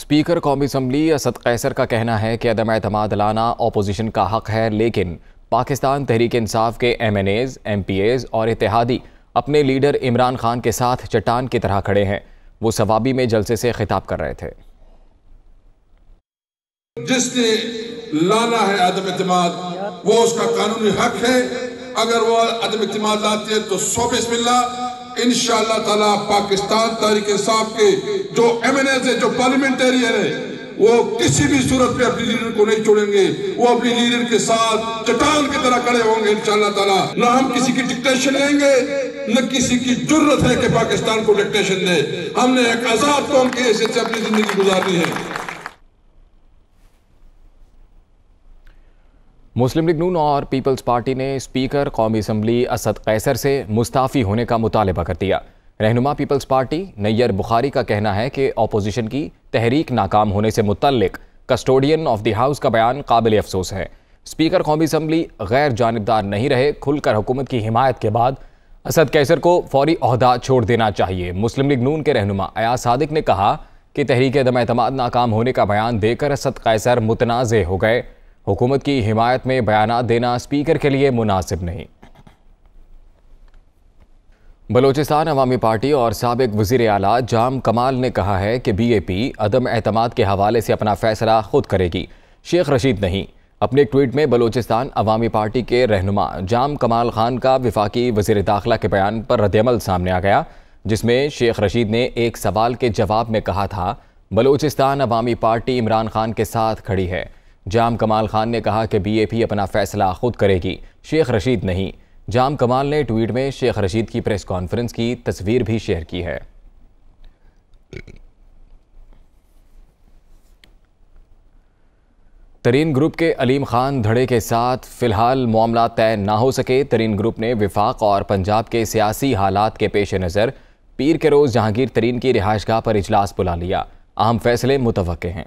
speaker कौमी assembly Asad कैसर का कहना है कि अदम अतमाद लाना अपोजिशन का हक है लेकिन पाकिस्तान तहरीक इंसाफ के MNAs MPAs और इतिहादी अपने लीडर इमरान खान के साथ चट्टान की तरह खड़े हैं वो सवाबी में जलसे से खिताब कर रहे थे जिसने लाना है अदम अतमाद वो उसका कानूनी हक है अगर वो अदम अतमाद लाते हैं तो सौ बिस्मिल्ला इन ताला पाकिस्तान तारीख साहब के जो एम एन एस है जो पार्लियामेंटेरियन है वो किसी भी सूरत में अपनी लीडर को नहीं छोड़ेंगे वो अपने लीडर के साथ चट्टान की तरह खड़े होंगे इंशाल्लाह ताला ना हम किसी की डिक्टेशन लेंगे न किसी की जरूरत है कि पाकिस्तान को डिक्टेशन दे हमने एक आजाद कौन के अपनी जिंदगी गुजारनी है मुस्लिम लीग नून और पीपल्स पार्टी ने स्पीकर कौमी असम्बली असद कैसर से मुस्ताफ़ी होने का मुतालबा कर दिया रहनुमा पीपल्स पार्टी नैयर बुखारी का कहना है कि अपोजिशन की तहरीक नाकाम होने से मुतल कस्टोडियन ऑफ द हाउस का बयान काबिल अफसोस है स्पीकर कौमी असम्बली गैर जानबदार नहीं रहे खुलकर हुकूमत की हिमायत के बाद असद कैसर को फौरी अहदा छोड़ देना चाहिए मुस्लिम लीग नून के रहनुमा अयाज सादिक ने कहा कि तहरीक दम नाकाम होने का बयान देकर असद कैसर मुतनाज़ हो गए हुकूमत की हिमायत में बयान देना स्पीकर के लिए मुनासिब नहीं बलोचिस्तान अवामी पार्टी और सबक वजीर अला जाम कमाल ने कहा है कि बी ए पी अदम अहतमाद के हवाले से अपना फैसला खुद करेगी शेख रशीद नहीं अपने एक ट्वीट में बलोचिस्तान अवामी पार्टी के रहनुमा जाम कमाल खान का विफाकी वजीर दाखिला के बयान पर रद्दमल सामने आ गया जिसमें शेख रशीद ने एक सवाल के जवाब में कहा था बलोचिस्तान अवामी पार्टी इमरान खान के साथ खड़ी है जाम कमाल खान ने कहा कि बीएपी अपना फैसला खुद करेगी शेख रशीद नहीं जाम कमाल ने ट्वीट में शेख रशीद की प्रेस कॉन्फ्रेंस की तस्वीर भी शेयर की है तरीन ग्रुप के अलीम खान धड़े के साथ फिलहाल मामला तय ना हो सके तरीन ग्रुप ने विफाक और पंजाब के सियासी हालात के पेश नज़र पीर के रोज़ जहांगीर तरीन की रिहाइश पर इजलास बुला लिया अहम फैसले मुतव हैं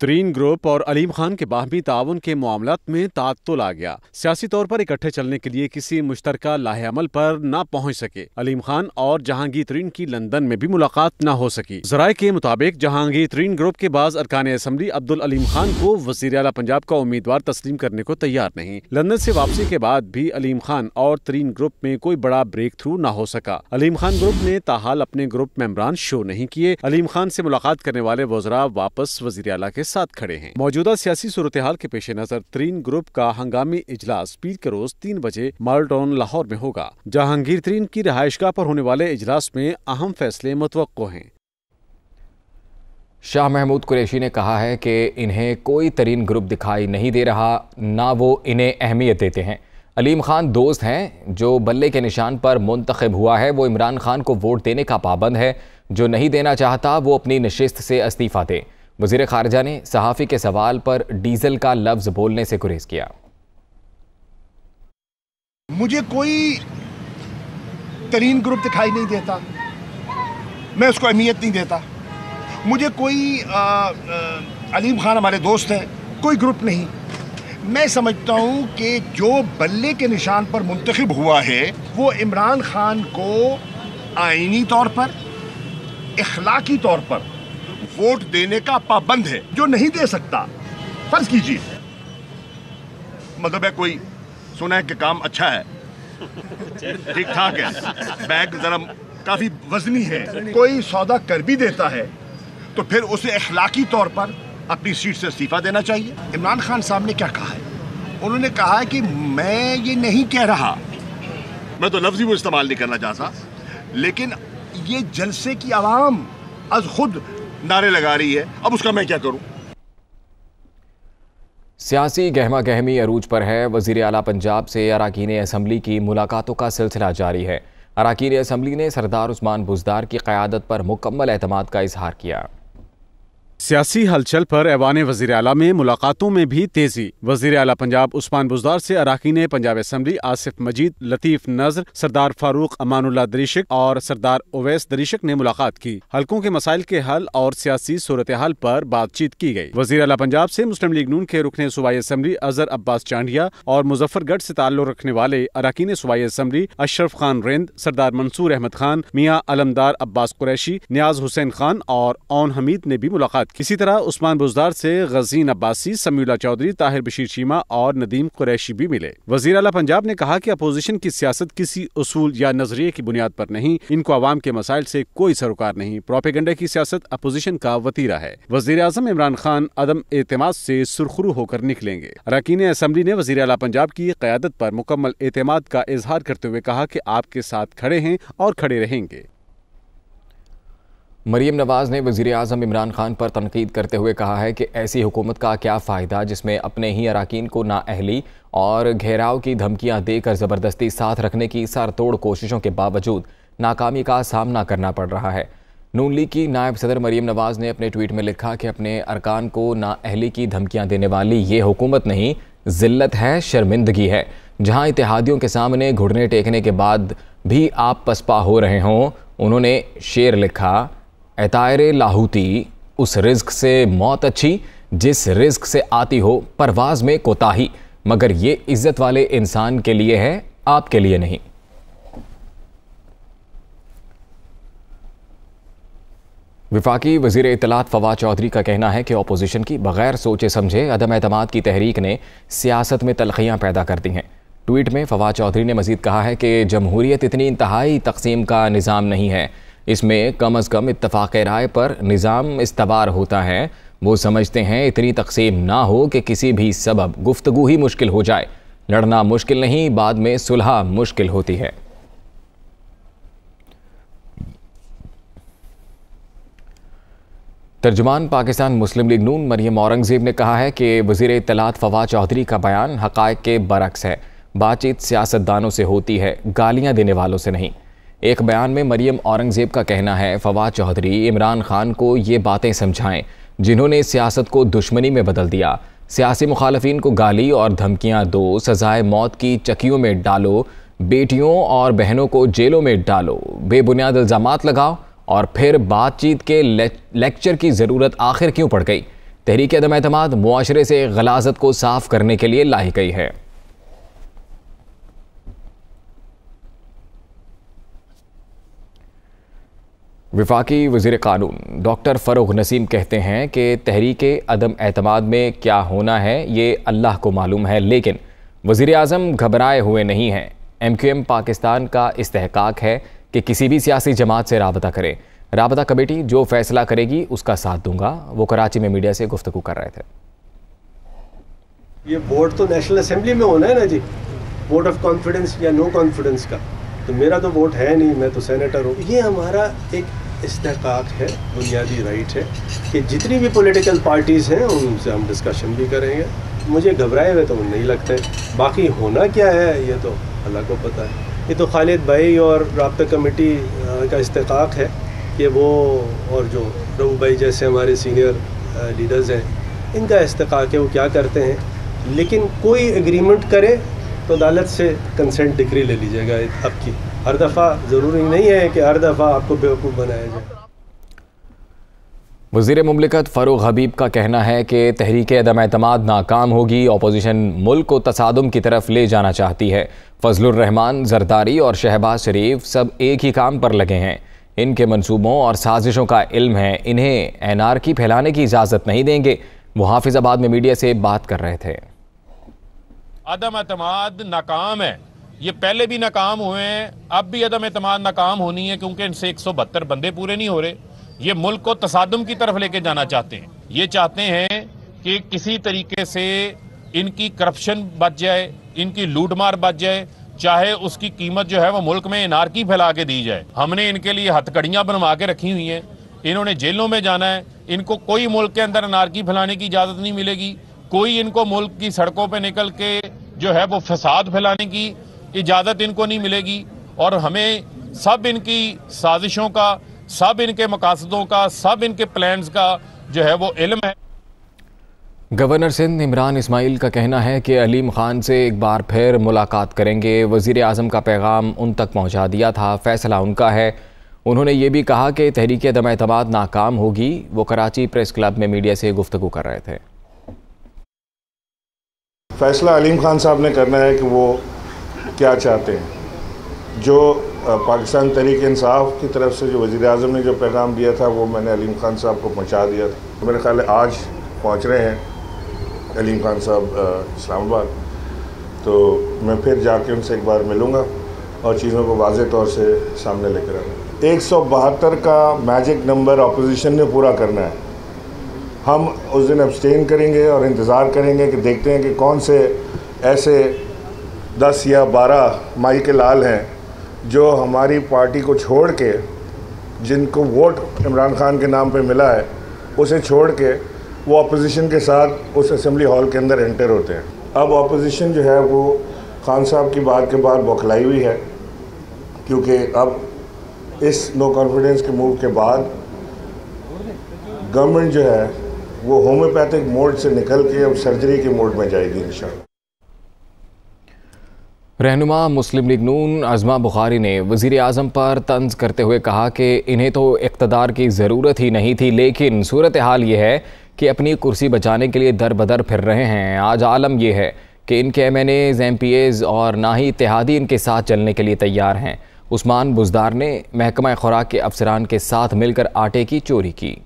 तरीन ग्रुप और अलीम खान के बाहमी ताउन के मामला में तातुल आ गया सियासी तौर पर इकट्ठे चलने के लिए किसी मुश्तर लाहेमल पर न पहुँच सके अलीम खान और जहांगीर तरीन की लंदन में भी मुलाकात न हो सकी जराये के मुताबिक जहांगीर तरीन ग्रुप के बाद अरकान असम्बली अब्दुल अलीम खान को वजी अला पंजाब का उम्मीदवार तस्लीम करने को तैयार नहीं लंदन ऐसी वापसी के बाद भी अलीम खान और तरीन ग्रुप में कोई बड़ा ब्रेक थ्रू न हो सका अलीम खान ग्रुप ने ताहाल अपने ग्रुप मेम्बरान शो नहीं किए अलीम खान ऐसी मुलाकात करने वाले वजरा वापस वजीर अला के साथ खड़े हैं मौजूदा सियासी सूरत हाल के पेश नजर तरीन ग्रुप का हंगामी इजलास पीर के रोज तीन बजे मालटाउन लाहौर में होगा जहांगीर तरीन की रहायशगाह पर होने वाले इजलास में अहम फैसले मुतव हैं शाह महमूद कुरैशी ने कहा है कि इन्हें कोई तरीन ग्रुप दिखाई नहीं दे रहा ना वो इन्हें अहमियत देते हैं अलीम खान दोस्त हैं जो बल्ले के निशान पर मुंतखब हुआ है वो इमरान खान को वोट देने का पाबंद है जो नहीं देना चाहता वो अपनी नशस्त से इस्तीफ़ा दें वजीर खारजा ने सहाफ़ी के सवाल पर डीजल का लफ्ज़ बोलने से गुरेज किया मुझे कोई तरीन ग्रुप दिखाई नहीं देता मैं उसको अहमियत नहीं देता मुझे कोई आ, आ, अलीम खान हमारे दोस्त हैं कोई ग्रुप नहीं मैं समझता हूँ कि जो बल्ले के निशान पर मुंतखब हुआ है वो इमरान खान को आइनी तौर पर इखलाकी तौर पर वोट देने का पाबंद है जो नहीं दे सकता फर्ज कीजिए मतलब है कोई सुना है कि काम अच्छा है ठीक ठाक है बैग जरा काफी वजनी है कोई सौदा कर भी देता है तो फिर उसे अखलाकी तौर पर अपनी सीट से इस्तीफा देना चाहिए इमरान खान साहब ने क्या कहा है उन्होंने कहा है कि मैं ये नहीं कह रहा मैं तो लफ्ज़ ही वो इस्तेमाल नहीं करना चाहता लेकिन ये जलसे की आवाम अज खुद नारे लगा रही है अब उसका मैं क्या करूं सियासी गहमा गहमी अरूज पर है वजीर अला पंजाब से अराकीन असम्बली की मुलाकातों का सिलसिला जारी है अराकीन असम्बली ने सरदार उस्मान बुजदार की क़्यादत पर मुकम्मल अहतमाद का इजहार किया सियासी हलचल पर ऐवान वजीर अला में मुलाकातों में भी तेजी वजीर अला पंजाब उस्मान बुजदार से ने पंजाब असम्बली आसिफ मजीद लतीफ नजर सरदार फारूक अमानुल्ला दरीशक और सरदार ओवैस दरीशक ने मुलाकात की हल्कों के मसाइल के हल और सियासी सूरत हाल पर बातचीत की गई वजीर अला पंजाब से मुस्लिम लीग नून के रुकने सूबाई असम्बली अजहर अब्बास चांडिया और मुजफ्फरगढ़ से ताल्लुक रखने वाले अराकीन सूबाई असम्बली अशरफ खान रेंद सरदार मंसूर अहमद खान मियाँ अलमदार अब्बास कुरैशी न्याज हुसैन खान और ओन हमीद ने भी मुलाकात बात की इसी तरह उस्मान बुजदार से गजीन अब्बासी समूला चौधरी ताहिर बशीर शीमा और नदीम कुरैशी भी मिले वजीर अला पंजाब ने कहा की अपोजिशन की सियासत किसी असूल या नजरिए की बुनियाद पर नहीं इनको आवाम के मसाइल से कोई सरोकार नहीं प्रोपेगेंडा की सियासत अपोजिशन का वतीरा है वजीर अजम इमरान खान अदम एतम से सुरखरू होकर निकलेंगे अरकान असम्बली ने वजी अला पंजाब की क्यादत आरोप मुकम्मल एतमाद का इजहार करते हुए कहा की आपके साथ खड़े हैं और खड़े रहेंगे मरीम नवाज़ ने वज़ी अजम इमरान खान पर तनकीद करते हुए कहा है कि ऐसी हुकूमत का क्या फ़ायदा जिसमें अपने ही अरकान को नाअहली और घेराव की धमकियाँ देकर ज़बरदस्ती साथ रखने की सार तोड़ कोशिशों के बावजूद नाकामी का सामना करना पड़ रहा है नून लीग की नायब सदर मरीम नवाज़ ने अपने ट्वीट में लिखा कि अपने अरकान को नाअहली की धमकियाँ देने वाली ये हुकूमत नहीं जिल्लत है शर्मिंदगी है जहाँ इतिहादियों के सामने घुटने टेकने के बाद भी आप पसपा हो रहे हों उन्होंने शेर लिखा एतायर लाहूती उस रिस्क से मौत अच्छी जिस रिस्क से आती हो परवाज में कोताही मगर ये इज्जत वाले इंसान के लिए है आपके लिए नहीं विफाकी वजीर इतलात फवाद चौधरी का कहना है कि अपोजिशन की बगैर सोचे समझे अदम अहतमाद की तहरीक ने सियासत में तलखियाँ पैदा कर दी हैं ट्वीट में फवाद चौधरी ने मजीद कहा है कि जमहूरियत इतनी इंतहाई तकसीम का निज़ाम नहीं है इसमें कम अज़ कम इतफाक़ राय पर निज़ाम इस्तवार होता है वो समझते हैं इतनी तकसीम ना हो कि किसी भी सबब गुफ्तगु ही मुश्किल हो जाए लड़ना मुश्किल नहीं बाद में सुलह मुश्किल होती है तर्जुमान पाकिस्तान मुस्लिम लीग नून मरियम औरंगज़ेब ने कहा है कि वजीर इतलात फवाद चौधरी का बयान हक़ के बरक्स है बातचीत सियासतदानों से होती है गालियां देने वालों से नहीं एक बयान में मरियम औरंगजेब का कहना है फवाद चौधरी इमरान खान को ये बातें समझाएं जिन्होंने सियासत को दुश्मनी में बदल दिया सियासी मुखालफन को गाली और धमकियां दो सजाए मौत की चकियों में डालो बेटियों और बहनों को जेलों में डालो बेबुनियाद इल्ज़ाम लगाओ और फिर बातचीत के लेक्चर की ज़रूरत आखिर क्यों पड़ गई तहरीक अदम अतमाद मुआरे से गलाजत को साफ करने के लिए लाई गई है विफाक वजीर कानून डॉक्टर फ़रूख नसीम कहते हैं कि तहरीक अदम अहतमाद में क्या होना है ये अल्लाह को मालूम है लेकिन वजीर अजम घबराए हुए नहीं हैं एम क्यू एम पाकिस्तान का इसतक है कि किसी भी सियासी जमात से रबता करें रबता कमेटी जो फैसला करेगी उसका साथ दूंगा वो कराची में मीडिया से गुफ्तु कर रहे थे ये वोट तो नेशनल असम्बली में होना है ना जी वोट ऑफ कॉन्फिडेंस या नो कॉन्फिडेंस का तो मेरा तो वोट है नहीं मैं तो सेनेटर हूँ ये हमारा एक इस्तेकाक है बुनियादी राइट है कि जितनी भी पॉलिटिकल पार्टीज़ हैं उनसे हम डिस्कशन भी करेंगे मुझे घबराए हुए तो नहीं लगते बाकी होना क्या है ये तो अल्लाह को पता है ये तो खालिद भाई और रबता कमेटी का इस्तेकाक है कि वो और जो रहू भाई जैसे हमारे सीनियर लीडर्स हैं इनका इस्तेकाक है वो क्या करते हैं लेकिन कोई एग्रीमेंट करे तो अदालत से कंसेंट डिग्री ले लीजिएगा आपकी हर दफ़ा ज़रूरी नहीं है कि हर दफ़ा आपको बेवकूफ़ बनाया जाए वजीर ममलिकत फारूक हबीब का कहना है कि तहरीक अदम अतमाद नाकाम होगी अपोजिशन मुल्क को तसादम की तरफ ले जाना चाहती है फजलरहमान जरदारी और शहबाज शरीफ सब एक ही काम पर लगे हैं इनके मंसूबों और साजिशों का इल्म है इन्हें एन आर की फैलाने की इजाज़त नहीं देंगे वो हाफिज़ाबाद में मीडिया से बात कर रहे थे अदम अतमाद नाकाम है ये पहले भी नाकाम हुए हैं अब भी अदम अतमाद नाकाम होनी है क्योंकि इनसे एक सौ बहत्तर बंदे पूरे नहीं हो रहे ये मुल्क को तसादम की तरफ लेके जाना चाहते हैं ये चाहते हैं कि किसी तरीके से इनकी करप्शन बच जाए इनकी लूटमार बच जाए चाहे उसकी कीमत जो है वो मुल्क में इनारकी फैला के दी जाए हमने इनके लिए हथकड़ियाँ बनवा के रखी हुई हैं इन्होंने जेलों में जाना है इनको कोई मुल्क के अंदर अनारकी फैलाने की इजाज़त नहीं मिलेगी कोई इनको मुल्क की सड़कों पर निकल के जो है वो फसाद फैलाने की इजाज़त इनको नहीं मिलेगी और हमें सब इनकी साजिशों का सब इनके मकासदों का सब इनके प्लान्स का जो है वो इल्म है गवर्नर सिंध इमरान इसमाइल का कहना है कि अलीम खान से एक बार फिर मुलाकात करेंगे वज़ी अजम का पैगाम उन तक पहुँचा दिया था फैसला उनका है उन्होंने ये भी कहा कि तहरीक दम अतमाद नाकाम होगी वो कराची प्रेस क्लब में मीडिया से गुफ्तु कर रहे थे फैसला अलीम खान साहब ने करना है कि वो क्या चाहते हैं जो पाकिस्तान तरीक इंसाफ की तरफ से जो वज़ी अजम ने जो पैगाम दिया था वो मैंने अलीम खान साहब को पहुँचा दिया था तो मेरे ख्याल आज पहुँच रहे हैं अलीम खान साहब इस्लामाबाद तो मैं फिर जाके उनसे एक बार मिलूँगा और चीज़ों को वाज तौर से सामने लेकर आऊँगा एक सौ बहत्तर का मैजिक नंबर अपोजिशन ने पूरा करना है हम उस दिन अब्सटेन करेंगे और इंतज़ार करेंगे कि देखते हैं कि कौन से ऐसे दस या बारह माई के लाल हैं जो हमारी पार्टी को छोड़ के जिनको वोट इमरान खान के नाम पे मिला है उसे छोड़ के वो अपोजिशन के साथ उस असम्बली हॉल के अंदर एंटर होते हैं अब अपोजिशन जो है वो खान साहब की बात के बाद बौखलाई हुई है क्योंकि अब इस नो कॉन्फिडेंस के मूव के बाद गवर्नमेंट जो है वो होम्योपैथिक मोड से निकल के अब सर्जरी के मोड में जाएगी इन रहनुमा मुस्लिम लीग नून अजमा बुखारी ने वजीर अजम पर तंज करते हुए कहा कि इन्हें तो इकतदार की ज़रूरत ही नहीं थी लेकिन सूरत हाल ये है कि अपनी कुर्सी बचाने के लिए दर बदर फिर रहे हैं आज आलम यह है कि इनके MNAs MPAs और ना ही इतिहादी इनके साथ चलने के लिए तैयार हैं उस्मान बुजदार ने महकमा खुराक के अफसरान के साथ मिलकर आटे की चोरी की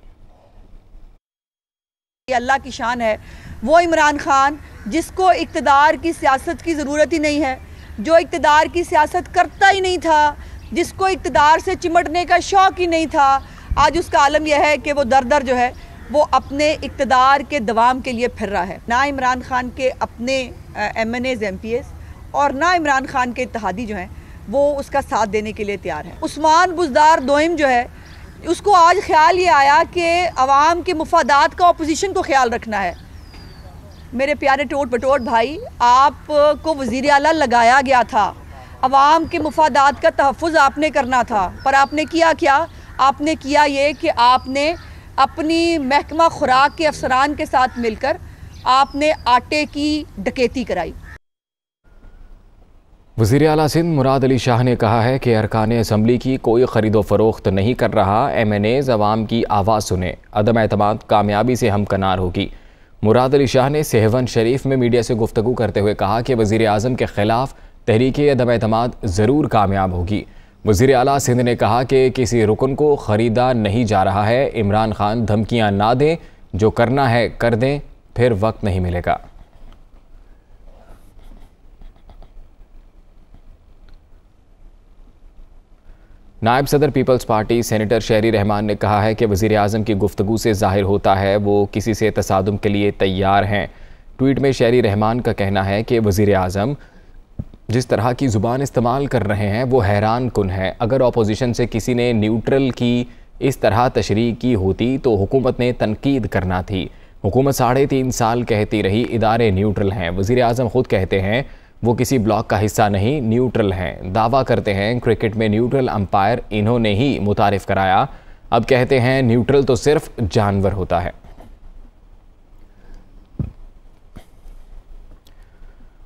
कि अल्लाह की शान है वो इमरान खान जिसको इकतदार की सियासत की ज़रूरत ही नहीं है जो इकतदार की सियासत करता ही नहीं था जिसको इकतदार से चिमटने का शौक़ ही नहीं था आज उसका आलम यह है कि वो दर दर जो है वो अपने इकतदार के दवाम के लिए फिर रहा है ना इमरान खान के अपने MNAs MPAs और ना इमरान खान के इतिहादी जो हैं वो उसका साथ देने के लिए तैयार है उस्मान बुजदार दोइम जो है उसको आज ख्याल ये आया कि आवाम के मफादात का अपोजिशन को ख्याल रखना है मेरे प्यारे टोट बटोट भाई आप को वज़ी अला लगाया गया था आवाम के मफादात का तहफ़ आपने करना था पर आपने किया क्या आपने किया ये कि आपने अपनी महकमा खुराक के अफसरान के साथ मिलकर आपने आटे की डकेती कराई वजीर अला सिंध मुराद अली शाह ने कहा है कि अरकान असम्बली की कोई खरीदो फरोख्त नहीं कर रहा एम एन एज आवाम की आवाज़ सुने अदम अतमाद कामयाबी से हमकनार होगी मुराद अली शाह ने सेहवन शरीफ में मीडिया से गुफ्तु करते हुए कहा कि वजीर अजम के ख़िलाफ़ तहरीक अदम अतमाद ज़रूर कामयाब होगी वजीर अला सिंध ने कहा कि किसी रुकन को ख़रीदा नहीं जा रहा है इमरान खान धमकियाँ ना दें जो करना है कर दें फिर वक्त नहीं मिलेगा नायब सदर पीपल्स पार्टी सेनेटर शहरी रहमान ने कहा है कि वज़ी अजम की गुफ्तु से जाहिर होता है वो किसी से तसादम के लिए तैयार हैं ट्वीट में शहरी रहमान का कहना है कि वज़ी अजम जिस तरह की ज़ुबान इस्तेमाल कर रहे हैं वो हैरान कन है अगर अपोजिशन से किसी ने न्यूट्रल की इस तरह तशरी की होती तो हुकूमत ने तनकीद करना थी हुकूमत साढ़े तीन साल कहती रही इदारे न्यूट्रल हैं वज़ी अजम ख़ुद कहते हैं वो किसी ब्लॉक का हिस्सा नहीं न्यूट्रल हैं दावा करते हैं क्रिकेट में न्यूट्रल अंपायर इन्होंने ही मुतारफ कराया अब कहते हैं न्यूट्रल तो सिर्फ जानवर होता है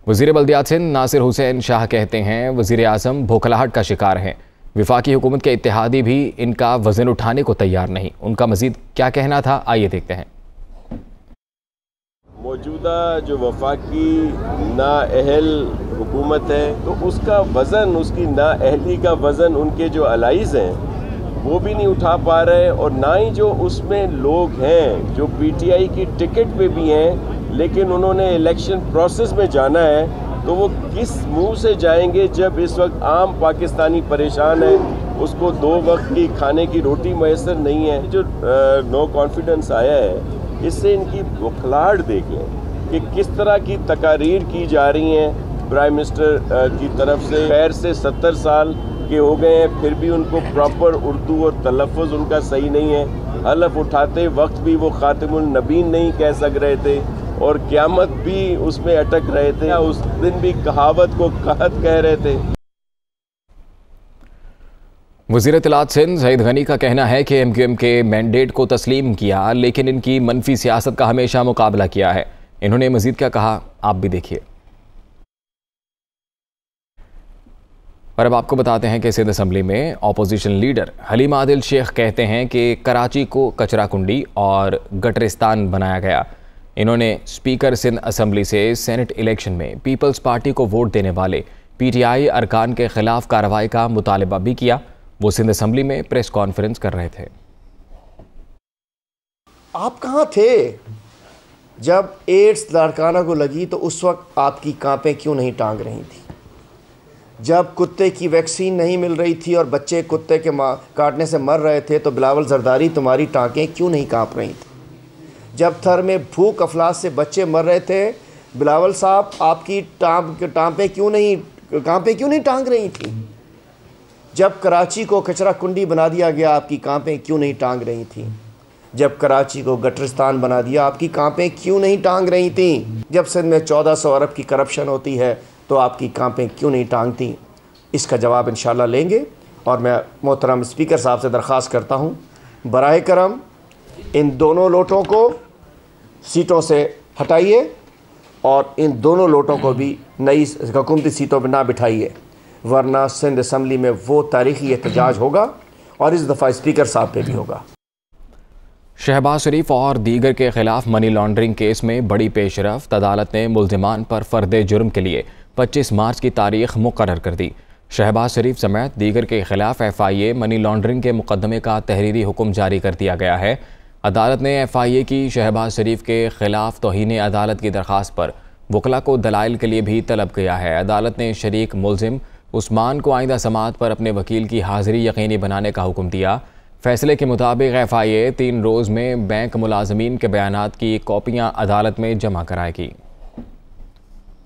वजीर बल्दियात सिंह नासिर हुसैन शाह कहते हैं वजीर अजम भोखलाहट का शिकार हैं विफाकी हुकूमत के इतिहादी भी इनका वजन उठाने को तैयार नहीं उनका मजीद क्या कहना था आइए देखते हैं मौजूदा जो वफाकी अहल हुकूमत है तो उसका वज़न उसकी नााहली का वज़न उनके जो अलाइज हैं वो भी नहीं उठा पा रहे और ना ही जो उसमें लोग हैं जो पीटीआई की टिकट पे भी हैं लेकिन उन्होंने इलेक्शन प्रोसेस में जाना है तो वो किस मुंह से जाएंगे जब इस वक्त आम पाकिस्तानी परेशान है उसको दो वक्त की खाने की रोटी मैसर नहीं है जो नो कॉन्फिडेंस आया है इससे इनकी बुखलाहट देखें कि किस तरह की तकारीर की जा रही हैं प्राइम मिनिस्टर की तरफ से पैर से सत्तर साल के हो गए हैं फिर भी उनको प्रॉपर उर्दू और तलफ़ उनका सही नहीं है हलफ उठाते वक्त भी वो ख़ातिमनबीन नहीं कह सक रहे थे और क़्यामत भी उसमें अटक रहे थे या उस दिन भी कहावत को कहत कह रहे थे वजीर तलात सिंह जहीद गनी का कहना है कि एम क्यू एम के मैंडेट को तस्लीम किया लेकिन इनकी मनफी सियासत का हमेशा मुकाबला किया है इन्होंने मजीद क्या कहा आप भी देखिए और अब आपको बताते हैं कि सिंध असम्बली में अपोजिशन लीडर हलीम आदिल शेख कहते हैं कि कराची को कचरा कुंडी और गटरिस्तान बनाया गया इन्होंने स्पीकर सिंध असम्बली से सेनेट इलेक्शन में पीपल्स पार्टी को वोट देने वाले पीटीआई अरकान के खिलाफ कार्रवाई का मुतालबा भी किया वो सिंध असम्बली में प्रेस कॉन्फ्रेंस कर रहे थे आप कहाँ थे जब एड्स लाड़काना को लगी तो उस वक्त आपकी कांपें क्यों नहीं टांग रही थी जब कुत्ते की वैक्सीन नहीं मिल रही थी और बच्चे कुत्ते के काटने से मर रहे थे तो बिलावल जरदारी तुम्हारी टाँकें क्यों नहीं कांप रही थी जब थर में भूख अफलास से बच्चे मर रहे थे बिलावल साहब आपकी टाँप टाँपें क्यों नहीं कांपें क्यों नहीं टांग रही थी जब कराची को कचरा कुंडी बना दिया गया आपकी कांपें क्यों नहीं टांग रही थी जब कराची को गटरस्तान बना दिया आपकी कांपें क्यों नहीं टांग रही थी जब सिंध में चौदह सौ अरब की करप्शन होती है तो आपकी कांपें क्यों नहीं टांगती इसका जवाब इन लेंगे और मैं मोहतरम स्पीकर साहब से दरख्वास्त करता हूँ बर करम इन दोनों लोटों को सीटों से हटाइए और इन दोनों लोटों को भी नई हुकूमती सीटों पर ना बिठाइए वरना सिंध असम्बली में वो तारीखी एहतजाज होगा और इस दफ़ा स्पीकर साहब पे भी होगा शहबाज शरीफ और दीगर के खिलाफ मनी लॉन्ड्रिंग केस में बड़ी पेशरफ अदालत ने मुलजमान पर फर्द जुर्म के लिए 25 मार्च की तारीख मुकर कर दी शहबाज शरीफ समेत दीगर के खिलाफ F I A money laundering के मुकदमे का तहरीरी हुक्म जारी कर दिया गया है अदालत ने एफ आई ए की शहबाज शरीफ के खिलाफ तोहन अदालत की दरख्वास्त पर वकला को दलाइल के लिए भी तलब किया है अदालत ने शरीक मुलजिम उस्मान को आइंदा समात पर अपने वकील की हाजिरी यकीनी बनाने का हुक्म दिया फैसले के मुताबिक एफ आई ए तीन रोज़ में बैंक मुलाजमीन के बयान की कापियाँ अदालत में जमा कराएगी